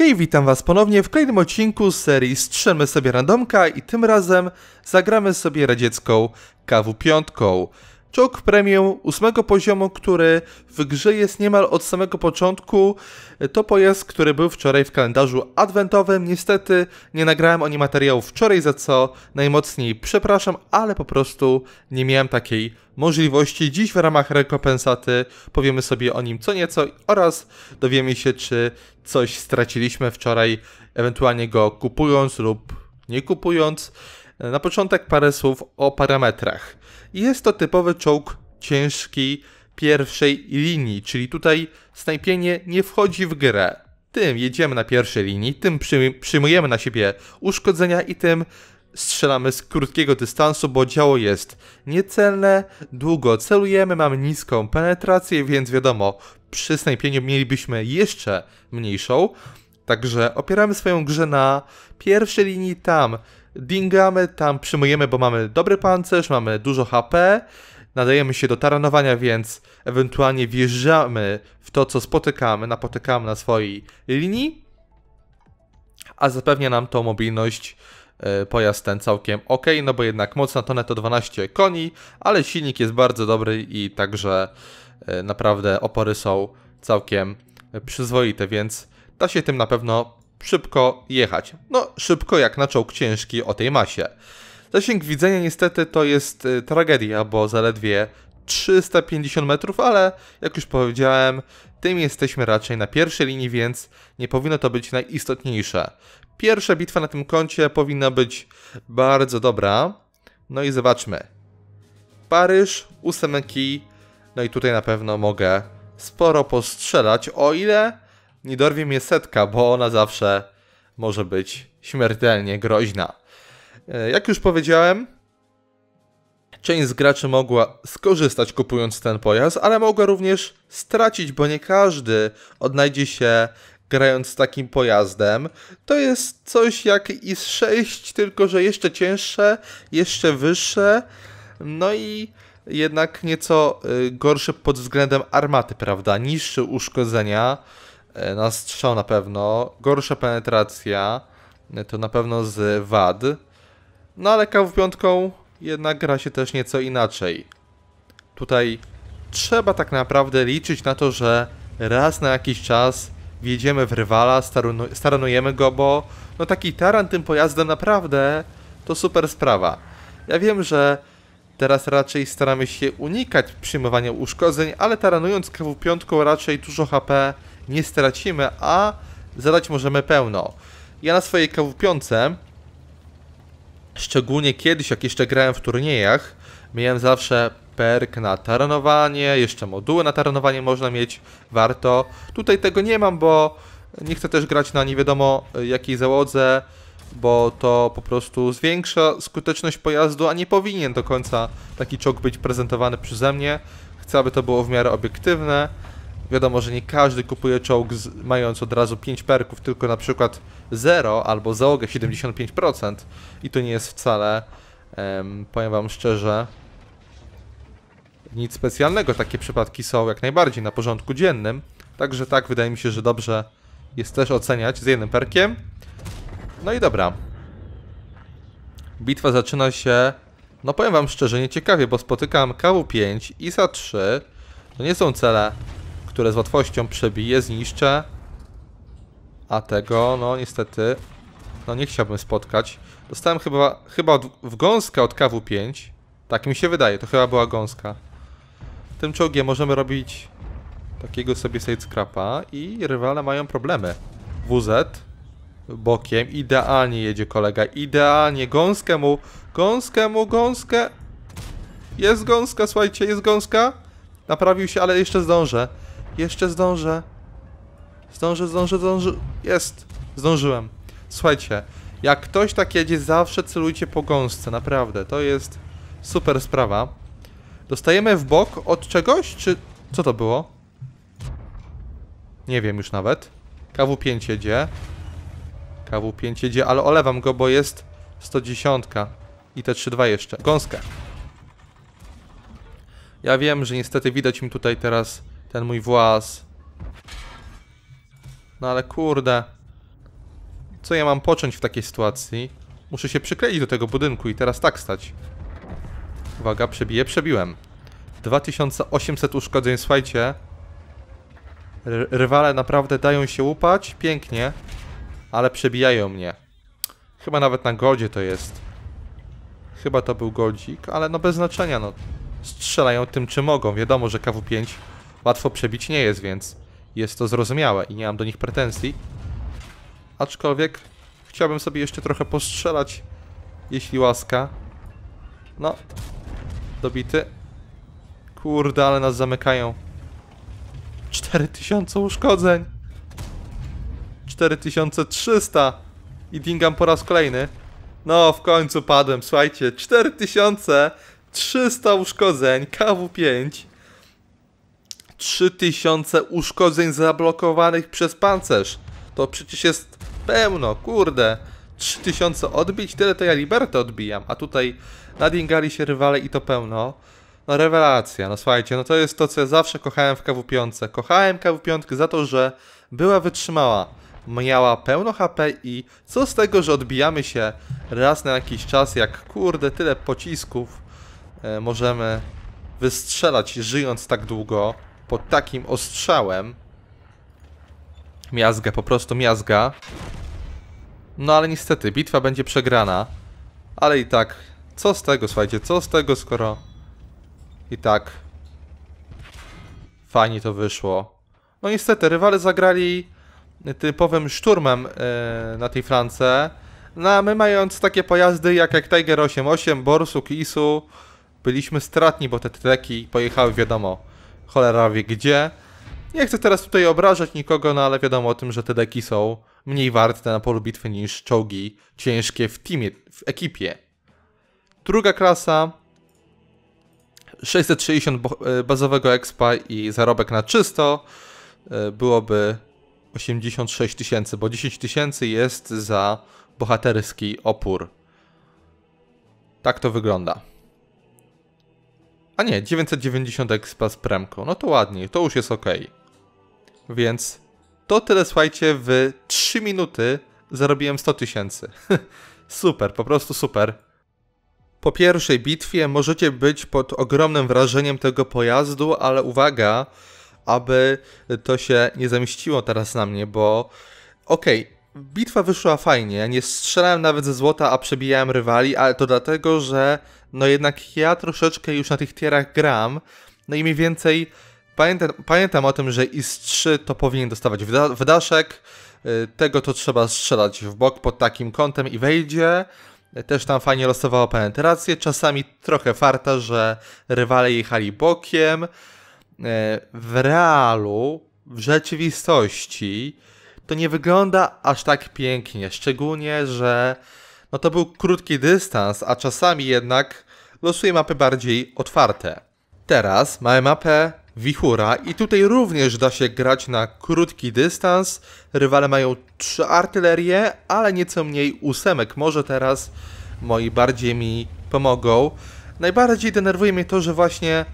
Hej, witam was ponownie w kolejnym odcinku serii Strzelmy sobie randomka i tym razem zagramy sobie radziecką kawu piątką. Czołg premium ósmego poziomu, który w grze jest niemal od samego początku. To pojazd, który był wczoraj w kalendarzu adwentowym. Niestety nie nagrałem o nim materiału wczoraj, za co najmocniej przepraszam, ale po prostu nie miałem takiej możliwości. Dziś w ramach rekompensaty powiemy sobie o nim co nieco oraz dowiemy się, czy coś straciliśmy wczoraj, ewentualnie go kupując lub nie kupując. Na początek parę słów o parametrach. Jest to typowy czołg ciężki pierwszej linii, czyli tutaj snajpienie nie wchodzi w grę. Tym jedziemy na pierwszej linii, tym przyjmujemy na siebie uszkodzenia i tym strzelamy z krótkiego dystansu, bo działo jest niecelne, długo celujemy, mamy niską penetrację, więc wiadomo, przy snajpieniu mielibyśmy jeszcze mniejszą. Także opieramy swoją grę na pierwszej linii tam, dingamy, tam przyjmujemy, bo mamy dobry pancerz, mamy dużo HP, nadajemy się do taranowania, więc ewentualnie wjeżdżamy w to, co spotykamy, napotykamy na swojej linii, a zapewnia nam to mobilność e, pojazd ten całkiem ok, no bo jednak moc na tonę to 12 koni, ale silnik jest bardzo dobry i także e, naprawdę opory są całkiem przyzwoite, więc da się tym na pewno szybko jechać. No, szybko jak na czołg ciężki o tej masie. Zasięg widzenia niestety to jest y, tragedia, bo zaledwie 350 metrów, ale jak już powiedziałem, tym jesteśmy raczej na pierwszej linii, więc nie powinno to być najistotniejsze. Pierwsza bitwa na tym koncie powinna być bardzo dobra. No i zobaczmy. Paryż, ósemki. No i tutaj na pewno mogę sporo postrzelać, o ile nie dorwie mnie setka, bo ona zawsze może być śmiertelnie groźna. E, jak już powiedziałem, część z graczy mogła skorzystać kupując ten pojazd, ale mogła również stracić, bo nie każdy odnajdzie się grając z takim pojazdem. To jest coś jak IS-6, tylko że jeszcze cięższe, jeszcze wyższe, no i jednak nieco y, gorsze pod względem armaty, prawda? Niższe uszkodzenia. E, na strzał na pewno, gorsza penetracja, e, to na pewno z wad. No ale kaw piątką jednak gra się też nieco inaczej. Tutaj trzeba tak naprawdę liczyć na to, że raz na jakiś czas wjedziemy w rywala, staranujemy go, bo no taki taran tym pojazdem naprawdę to super sprawa. Ja wiem, że teraz raczej staramy się unikać przyjmowania uszkodzeń, ale taranując KW5 raczej dużo HP nie stracimy, a zadać możemy pełno. Ja na swojej kawupiące, szczególnie kiedyś jak jeszcze grałem w turniejach, miałem zawsze perk na taronowanie. jeszcze moduły na taronowanie można mieć, warto. Tutaj tego nie mam, bo nie chcę też grać na nie wiadomo y, jakiej załodze, bo to po prostu zwiększa skuteczność pojazdu, a nie powinien do końca taki czołg być prezentowany przeze mnie. Chcę, aby to było w miarę obiektywne. Wiadomo, że nie każdy kupuje czołg z, mając od razu 5 perków, tylko na przykład 0 albo załogę 75% i to nie jest wcale, um, powiem wam szczerze, nic specjalnego. Takie przypadki są jak najbardziej na porządku dziennym, także tak, wydaje mi się, że dobrze jest też oceniać z jednym perkiem. No i dobra. Bitwa zaczyna się, no powiem wam szczerze, nieciekawie, bo spotykam KW5 i SA3. To nie są cele które z łatwością przebiję, zniszczę. A tego, no niestety, no nie chciałbym spotkać. Dostałem chyba, chyba od, w gąskę od KW5. Tak mi się wydaje, to chyba była gąska. Tym czołgiem możemy robić takiego sobie side scrapa i rywale mają problemy. WZ bokiem, idealnie jedzie kolega, idealnie, gąskę mu, gąskę mu, gąskę. Jest gąska, słuchajcie, jest gąska. Naprawił się, ale jeszcze zdążę. Jeszcze zdążę. Zdążę, zdążę, zdążę. Jest. Zdążyłem. Słuchajcie, jak ktoś tak jedzie, zawsze celujcie po gąsce, naprawdę. To jest super sprawa. Dostajemy w bok od czegoś, czy... Co to było? Nie wiem już nawet. KW5 jedzie. KW5 jedzie, ale olewam go, bo jest 110 i te 3-2 jeszcze. Gąskę. Ja wiem, że niestety widać mi tutaj teraz ten mój włas. No ale kurde. Co ja mam począć w takiej sytuacji? Muszę się przykleić do tego budynku i teraz tak stać. Uwaga, przebiję, przebiłem. 2800 uszkodzeń, słuchajcie. rywale naprawdę dają się łupać, pięknie. Ale przebijają mnie. Chyba nawet na goldzie to jest. Chyba to był goldzik, ale no bez znaczenia, no. Strzelają tym, czy mogą. Wiadomo, że KW5 łatwo przebić nie jest, więc jest to zrozumiałe i nie mam do nich pretensji. Aczkolwiek chciałbym sobie jeszcze trochę postrzelać, jeśli łaska. No, dobity. Kurde, ale nas zamykają. 4000 uszkodzeń. 4300. I dingam po raz kolejny. No, w końcu padłem, słuchajcie. 4300 uszkodzeń, KW5. 3000 uszkodzeń zablokowanych przez pancerz. To przecież jest pełno, kurde. 3000 odbić, tyle to ja Libertę odbijam. A tutaj nadingali się rywale i to pełno. No rewelacja, no słuchajcie, no to jest to, co ja zawsze kochałem w KW5. Kochałem KW5 za to, że była wytrzymała. Miała pełno HP i co z tego, że odbijamy się raz na jakiś czas, jak kurde tyle pocisków e, możemy wystrzelać żyjąc tak długo pod takim ostrzałem. Miazga, po prostu miazga. No ale niestety, bitwa będzie przegrana. Ale i tak, co z tego, słuchajcie, co z tego, skoro i tak fajnie to wyszło. No niestety, rywale zagrali typowym szturmem yy, na tej flance. No a my mając takie pojazdy jak, jak Tiger 88, Borsuk, Isu, byliśmy stratni, bo te treki pojechały wiadomo cholera wie gdzie. Nie chcę teraz tutaj obrażać nikogo, no ale wiadomo o tym, że te deki są mniej warte na polu bitwy niż czołgi ciężkie w teamie, w ekipie. Druga klasa 660 e, bazowego expa i zarobek na czysto e, byłoby 86 tysięcy, bo 10 tysięcy jest za bohaterski opór. Tak to wygląda. A nie, 990 ekspas z premką. No to ładnie, to już jest ok. Więc to tyle, słuchajcie, w 3 minuty zarobiłem 100 tysięcy. super, po prostu super. Po pierwszej bitwie możecie być pod ogromnym wrażeniem tego pojazdu, ale uwaga, aby to się nie zamieściło teraz na mnie, bo okej, okay, bitwa wyszła fajnie. Ja nie strzelałem nawet ze złota, a przebijałem rywali, ale to dlatego, że no jednak ja troszeczkę już na tych tierach gram. No i mniej więcej pamiętam, pamiętam o tym, że IS-3 to powinien dostawać w, daszek, y, tego to trzeba strzelać w bok pod takim kątem i wejdzie. Też tam fajnie losowało penetrację, czasami trochę farta, że rywale jechali bokiem. Y, w realu, w rzeczywistości, to nie wygląda aż tak pięknie, szczególnie, że no to był krótki dystans, a czasami jednak losuje mapy bardziej otwarte. Teraz mamy mapę Wichura i tutaj również da się grać na krótki dystans. Rywale mają trzy artylerie, ale nieco mniej ósemek. Może teraz moi bardziej mi pomogą. Najbardziej denerwuje mnie to, że właśnie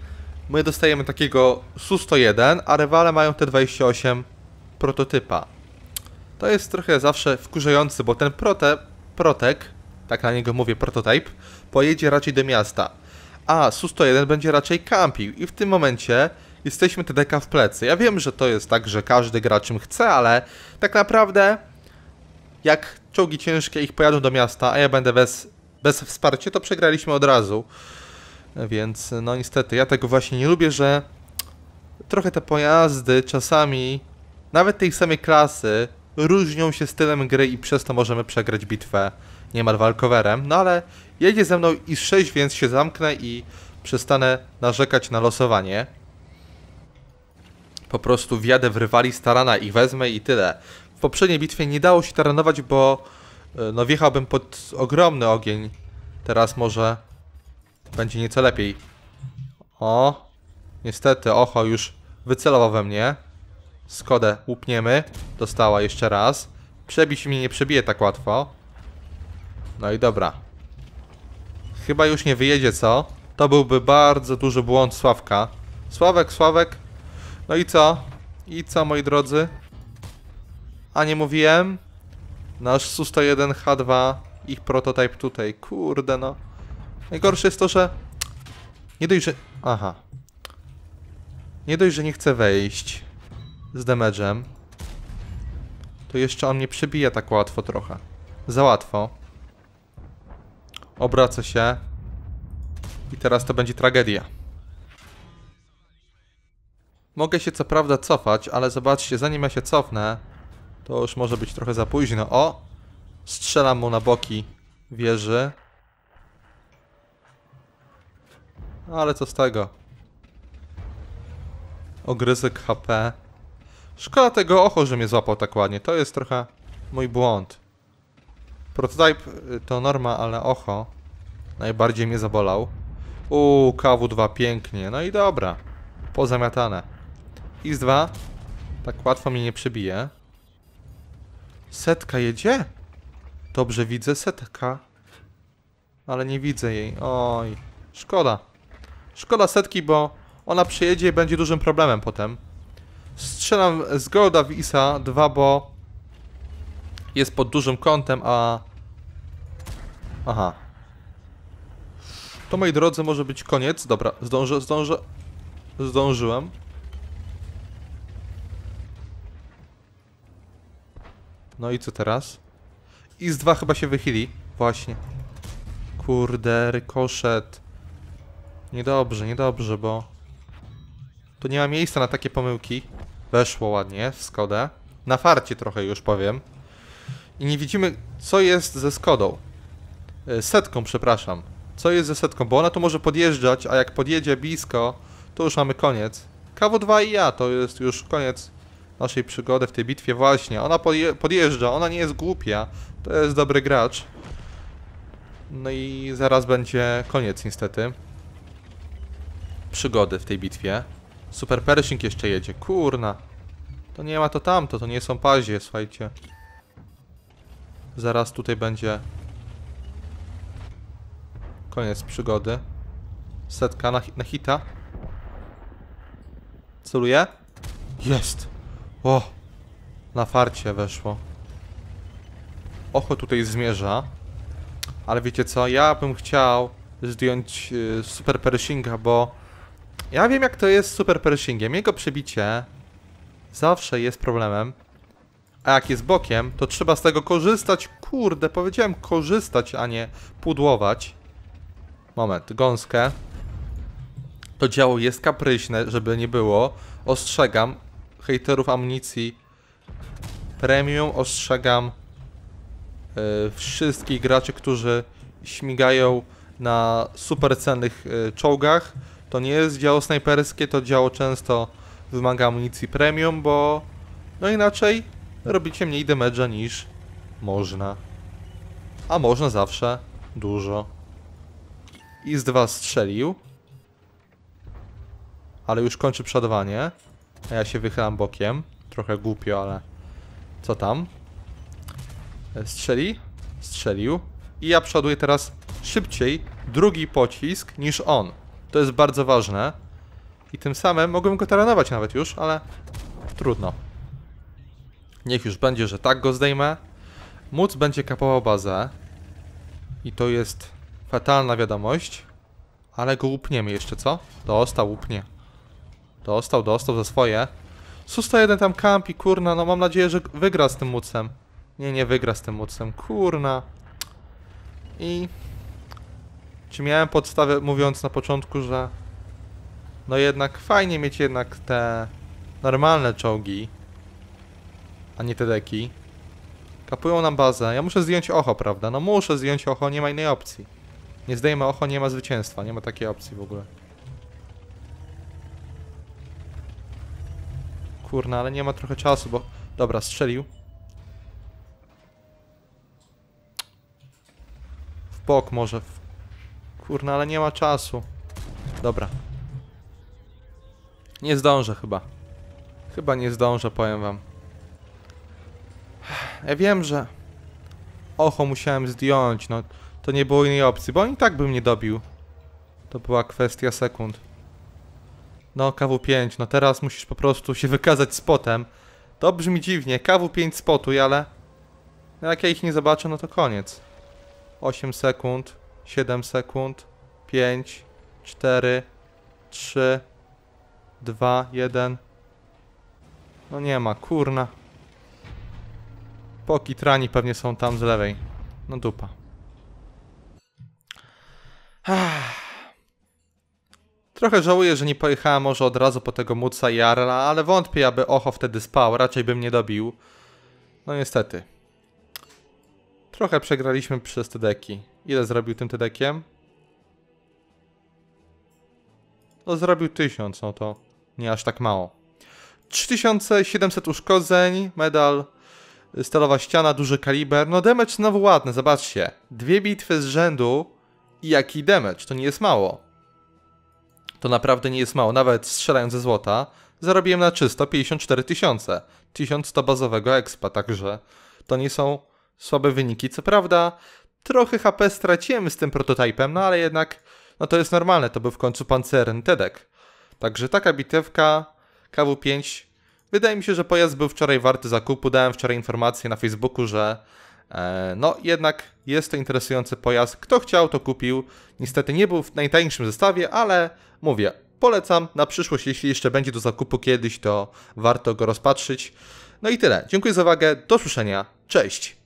my dostajemy takiego Su-101, a rywale mają te 28 prototypa to jest trochę zawsze wkurzający, bo ten prote, protek, tak na niego mówię prototype, pojedzie raczej do miasta, a SU-101 będzie raczej kampił i w tym momencie jesteśmy TDK w plecy. Ja wiem, że to jest tak, że każdy gra czym chce, ale tak naprawdę jak czołgi ciężkie ich pojadą do miasta, a ja będę bez, bez wsparcia, to przegraliśmy od razu. Więc no niestety, ja tego właśnie nie lubię, że trochę te pojazdy czasami, nawet tej samej klasy, różnią się stylem gry i przez to możemy przegrać bitwę niemal walkowerem. No ale jedzie ze mną i 6 więc się zamknę i przestanę narzekać na losowanie. Po prostu wjadę w rywali z tarana i wezmę i tyle. W poprzedniej bitwie nie dało się taranować, bo e, no wjechałbym pod ogromny ogień. Teraz może będzie nieco lepiej. O, niestety, oho, już wycelował we mnie. Skodę łupniemy. Dostała jeszcze raz. Przebić mnie nie przebije tak łatwo. No i dobra. Chyba już nie wyjedzie, co? To byłby bardzo duży błąd Sławka. Sławek, Sławek. No i co? I co, moi drodzy? A nie mówiłem? Nasz Su-101H2, ich prototyp tutaj. Kurde, no. Najgorsze jest to, że... Nie dość, że... Aha. Nie dość, że nie chce wejść z damage'em, to jeszcze on nie przebija tak łatwo trochę. Za łatwo. Obracę się. I teraz to będzie tragedia. Mogę się co prawda cofać, ale zobaczcie, zanim ja się cofnę, to już może być trochę za późno. O! Strzelam mu na boki wieży. Ale co z tego? Ogryzek HP. Szkoda tego ocho, że mnie złapał tak ładnie. To jest trochę mój błąd. Prototype y, to norma, ale ocho najbardziej mnie zabolał. Uuu, KW2 pięknie. No i dobra. Pozamiatane. x 2 tak łatwo mnie nie przebije. Setka jedzie? Dobrze widzę, setka. Ale nie widzę jej. Oj, szkoda. Szkoda setki, bo ona przyjedzie i będzie dużym problemem potem. Strzelam z Golda w Isa 2, bo jest pod dużym kątem, a... Aha. To, moi drodzy, może być koniec. Dobra, zdążę, zdążę. Zdążyłem. No i co teraz? I z 2 chyba się wychyli. Właśnie. Kurde, rykoszet. Niedobrze, niedobrze, bo... Tu nie ma miejsca na takie pomyłki. Weszło ładnie w Skodę. Na farcie trochę już powiem. I nie widzimy, co jest ze Skodą. E, setką, przepraszam. Co jest ze setką, bo ona tu może podjeżdżać, a jak podjedzie blisko, to już mamy koniec. Kawo 2 i ja, to jest już koniec naszej przygody w tej bitwie właśnie. Ona podjeżdża, ona nie jest głupia, to jest dobry gracz. No i zaraz będzie koniec niestety. Przygody w tej bitwie. Super Pershing jeszcze jedzie, kurna. To nie ma to tamto, to nie są pazie, słuchajcie. Zaraz tutaj będzie... Koniec przygody. Setka na, na hita. Celuje? Jest! O! Na farcie weszło. Ocho tutaj zmierza. Ale wiecie co, ja bym chciał zdjąć y, Super Pershinga, bo ja wiem jak to jest z super pershingiem. Jego przebicie zawsze jest problemem. A jak jest bokiem, to trzeba z tego korzystać. Kurde, powiedziałem korzystać, a nie pudłować. Moment, gąskę. To działo jest kapryśne, żeby nie było. Ostrzegam hejterów amunicji premium, ostrzegam yy, wszystkich graczy, którzy śmigają na supercennych yy, czołgach. To nie jest działo snajperskie, to działo często wymaga amunicji premium, bo no inaczej robicie mniej damage'a niż można. A można zawsze dużo. I z dwa strzelił. Ale już kończy przodowanie. A ja się wychylam bokiem. Trochę głupio, ale co tam? E, strzeli. Strzelił. I ja przoduję teraz szybciej drugi pocisk niż on. To jest bardzo ważne. I tym samym mogłem go taranować nawet już, ale trudno. Niech już będzie, że tak go zdejmę. Móc będzie kapował bazę. I to jest fatalna wiadomość. Ale go łupniemy jeszcze, co? Dostał, łupnie. Dostał, dostał za swoje. Susta jeden tam kampi, kurna, no mam nadzieję, że wygra z tym mucem. Nie, nie wygra z tym mucem, kurna. I czy miałem podstawę mówiąc na początku, że no jednak fajnie mieć jednak te normalne czołgi, a nie te deki. Kapują nam bazę. Ja muszę zdjąć ocho, prawda? No muszę zdjąć ocho, nie ma innej opcji. Nie zdejmę ocho, nie ma zwycięstwa. Nie ma takiej opcji w ogóle. Kurna, ale nie ma trochę czasu, bo... Dobra, strzelił. W bok może, w Kurna, ale nie ma czasu. Dobra. Nie zdążę chyba. Chyba nie zdążę, powiem wam. Ja wiem, że... Oho, musiałem zdjąć, no. To nie było innej opcji, bo on i tak by mnie dobił. To była kwestia sekund. No, KW5, no teraz musisz po prostu się wykazać spotem. To brzmi dziwnie, KW5 spotuj, ale... No jak ja ich nie zobaczę, no to koniec. 8 sekund. 7 sekund, 5, 4, 3, 2, 1. No nie ma, kurna. Poki trani pewnie są tam z lewej. No dupa. Trochę żałuję, że nie pojechałem może od razu po tego Mutsa i Arla, ale wątpię, aby Oho wtedy spał, raczej bym nie dobił. No niestety. Trochę przegraliśmy przez te deki. Ile zrobił tym tedekiem? No zrobił 1000, no to nie aż tak mało. 3700 uszkodzeń, medal, stalowa ściana, duży kaliber. No damage znowu ładny, zobaczcie. Dwie bitwy z rzędu i jaki damage, to nie jest mało. To naprawdę nie jest mało, nawet strzelając ze złota zarobiłem na czysto 54 tysiące. 1100 bazowego expa, także to nie są słabe wyniki. Co prawda, trochę HP straciłem z tym prototypem, no ale jednak no to jest normalne, to był w końcu pancerny Tedek. Także taka bitewka KW5. Wydaje mi się, że pojazd był wczoraj warty zakupu. Dałem wczoraj informację na Facebooku, że e, no jednak jest to interesujący pojazd. Kto chciał, to kupił. Niestety nie był w najtańszym zestawie, ale mówię, polecam na przyszłość. Jeśli jeszcze będzie do zakupu kiedyś, to warto go rozpatrzyć. No i tyle. Dziękuję za uwagę. Do słyszenia. Cześć!